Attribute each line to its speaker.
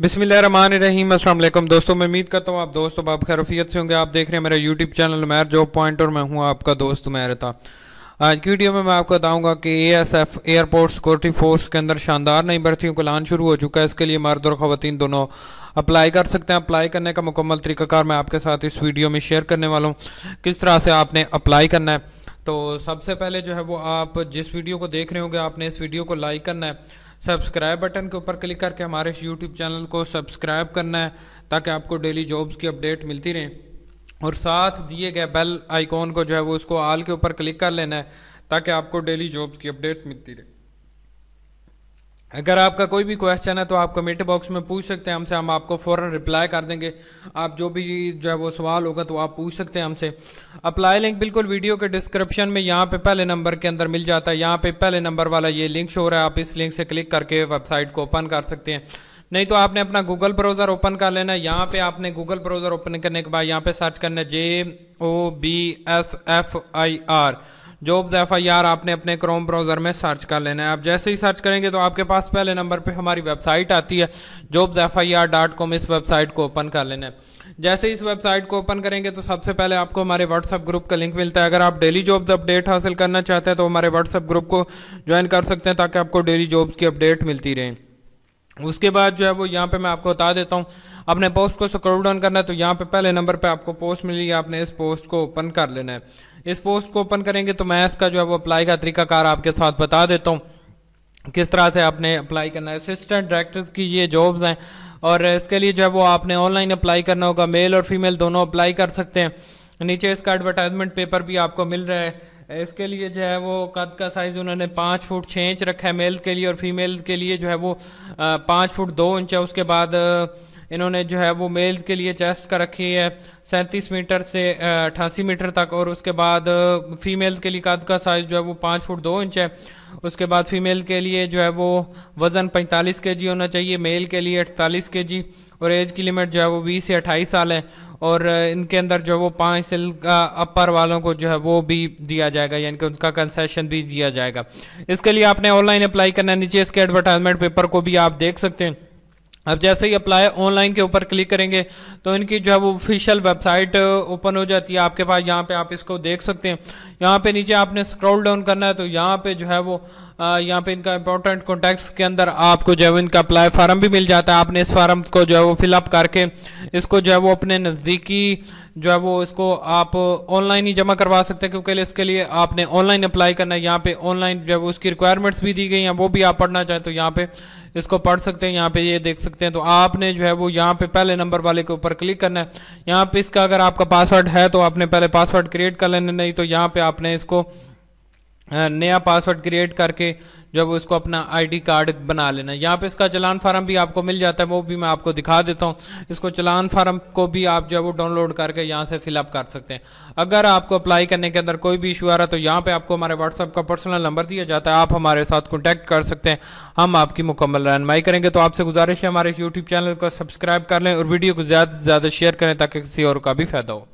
Speaker 1: बिसमीम अल्लाम दोस्तों मैं उम्मीद करता हूँ आप दोस्तों आप खैरफियत से होंगे आप देख रहे हैं मेरा यूट्यूब चैनल मैर जॉब पॉइंट और मैं हूँ आपका दोस्त मैर था आज की वीडियो में मैं आपको बताऊंगा कि एएसएफ एयरपोर्ट सिक्योरिटी फोर्स के अंदर शानदार नई भर्तियों का लान शुरू हो चुका है इसके लिए मर्द और खातन दोनों अप्लाई कर सकते हैं अप्लाई करने का मुकम्मल तरीक़ाकार मैं आपके साथ इस वीडियो में शेयर करने वाला हूँ किस तरह से आपने अप्लाई करना है तो सबसे पहले जो है वो आप जिस वीडियो को देख रहे होंगे आपने इस वीडियो को लाइक करना है सब्सक्राइब बटन के ऊपर क्लिक करके हमारे इस यूट्यूब चैनल को सब्सक्राइब करना है ताकि आपको डेली जॉब्स की अपडेट मिलती रहें और साथ दिए गए बेल आइकॉन को जो है वो उसको आल के ऊपर क्लिक कर लेना है ताकि आपको डेली जॉब्स की अपडेट मिलती रहे अगर आपका कोई भी क्वेश्चन है तो आप कमेंट बॉक्स में पूछ सकते हैं हमसे हम आपको फ़ौरन रिप्लाई कर देंगे आप जो भी जो है वो सवाल होगा तो आप पूछ सकते हैं हमसे अप्लाई लिंक बिल्कुल वीडियो के डिस्क्रिप्शन में यहाँ पे पहले नंबर के अंदर मिल जाता है यहाँ पे पहले नंबर वाला ये लिंक शो रहा है आप इस लिंक से क्लिक करके वेबसाइट को ओपन कर सकते हैं नहीं तो आपने अपना गूगल ब्राउज़र ओपन कर लेना है यहाँ पे आपने गूगल ब्राउज़र ओपन करने के बाद यहाँ पे सर्च करना है J O B S F I R jobs F I R आपने अपने क्रोम ब्राउज़र में सर्च कर लेना है आप जैसे ही सर्च करेंगे तो आपके पास पहले नंबर पर हमारी वेबसाइट आती है jobs F I R dot com इस वेबसाइट को ओपन कर लेना है जैसे इस वेबसाइट को ओपन करेंगे तो सबसे पहले आपको हमारे व्हाट्सअप ग्रुप का लिंक मिलता है अगर आप डेली जॉब्स अपडेट हासिल करना चाहते हैं तो हमारे व्हाट्सएप ग्रुप को ज्वाइन कर सकते हैं ताकि आपको डेली जॉब्स की अपडेट मिलती रहें उसके बाद जो है वो यहाँ पे मैं आपको बता देता हूँ अपने पोस्ट को स्क्रोल डाउन करना है तो यहाँ पे पहले नंबर पे आपको पोस्ट मिली है आपने इस पोस्ट को ओपन कर लेना है इस पोस्ट को ओपन करेंगे तो मैं इसका जो है वो अप्लाई का तरीकाकार आपके साथ बता देता हूँ किस तरह से आपने अप्लाई करना है असिस्टेंट डायरेक्टर्स की ये जॉब्स हैं और इसके लिए जो है वो आपने ऑनलाइन अप्लाई करना होगा मेल और फीमेल दोनों अप्लाई कर सकते हैं नीचे इसका एडवर्टाइजमेंट पेपर भी आपको मिल रहा है इसके लिए जो है वो कद का साइज़ उन्होंने पाँच फुट छः इंच रखा है मेल के लिए और फीमेल के लिए जो है वो पाँच फुट दो इंच है उसके बाद इन्होंने जो है वो मेल के लिए चेस्ट का रखी है सैंतीस मीटर से अठासी मीटर तक और उसके बाद फीमेल के लिए कद का साइज़ जो है वो पाँच फुट दो इंच है उसके बाद फीमेल के लिए जो है वो वज़न पैंतालीस के जी होना चाहिए मेल के लिए अठतालीस के जी और एज की लिमिट जो है वो बीस से अट्ठाईस साल है और इनके अंदर जो वो पाँच सिल का अपर वालों को जो है वो भी दिया जाएगा यानी कि उनका कंसेशन भी दिया जाएगा इसके लिए आपने ऑनलाइन अप्लाई करना है नीचे इसके एडवर्टाइजमेंट पेपर को भी आप देख सकते हैं अब जैसे ही अप्लाई ऑनलाइन के ऊपर क्लिक करेंगे तो इनकी जो है वो ऑफिशियल वेबसाइट ओपन हो जाती है आपके पास यहाँ पे आप इसको देख सकते हैं यहाँ पे नीचे आपने स्क्रॉल डाउन करना है तो यहाँ पे जो है वो uh, यहाँ पे इनका इंपॉर्टेंट कॉन्टैक्ट्स के अंदर आपको जो है इनका अप्लाई फार्म भी मिल जाता है आपने इस फार्म को जो है वो फिलअप करके इसको जो है वो अपने नज़दीकी जो है वो इसको आप ऑनलाइन ही जमा करवा सकते हैं क्योंकि इसके लिए आपने ऑनलाइन अप्लाई करना है यहाँ पे ऑनलाइन जो है वो उसकी रिक्वायरमेंट्स भी दी गई हैं वो भी आप पढ़ना चाहें तो यहाँ पे इसको पढ़ सकते हैं यहाँ पे ये देख सकते हैं तो आपने जो है वो यहाँ पे पहले नंबर वाले के ऊपर क्लिक करना है यहाँ पे इसका अगर आपका पासवर्ड है तो आपने पहले पासवर्ड क्रिएट कर लेना नहीं तो यहाँ पे आपने इसको नया पासवर्ड क्रिएट करके जब उसको अपना आईडी कार्ड बना लेना यहाँ पे इसका चलान फार्म भी आपको मिल जाता है वो भी मैं आपको दिखा देता हूँ इसको चलान फार्म को भी आप जो है वो डाउनलोड करके यहाँ से फिलअप कर सकते हैं अगर आपको अप्लाई करने के अंदर कोई भी इशू आ रहा है तो यहाँ पे आपको हमारे व्हाट्सअप का पर्सनल नंबर दिया जाता है आप हमारे साथ कॉन्टैक्ट कर सकते हैं हम आपकी मुकम्मल रहनमाई करेंगे तो आपसे गुजारिश है हमारे यूट्यूब चैनल को सब्सक्राइब कर लें और वीडियो को ज़्यादा से ज़्यादा शेयर करें ताकि किसी और का भी फायदा हो